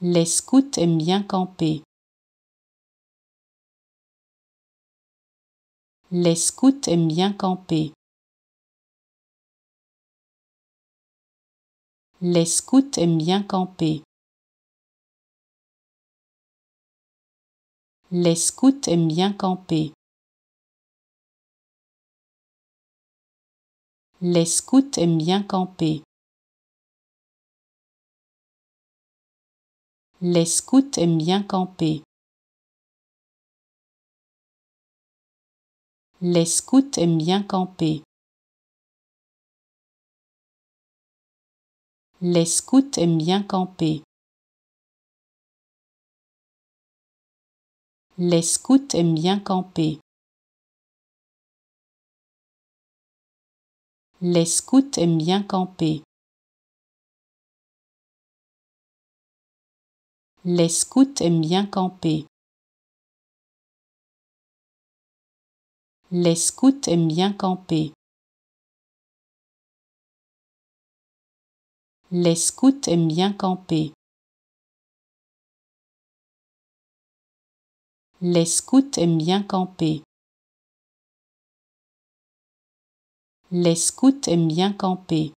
Les scouts aiment bien camper. Les scouts aiment bien camper. Les scouts aiment bien camper. Les scouts aiment bien camper. Les scouts aiment bien camper. Les scouts aiment bien camper. Les scouts aiment bien camper. Les scouts aiment bien camper. Les scouts aiment bien camper. Les scouts aiment bien camper. Les scouts aiment bien camper. Les scouts aiment bien camper. Les scouts aiment bien camper. Les scouts aiment bien camper. Les scouts aiment bien camper.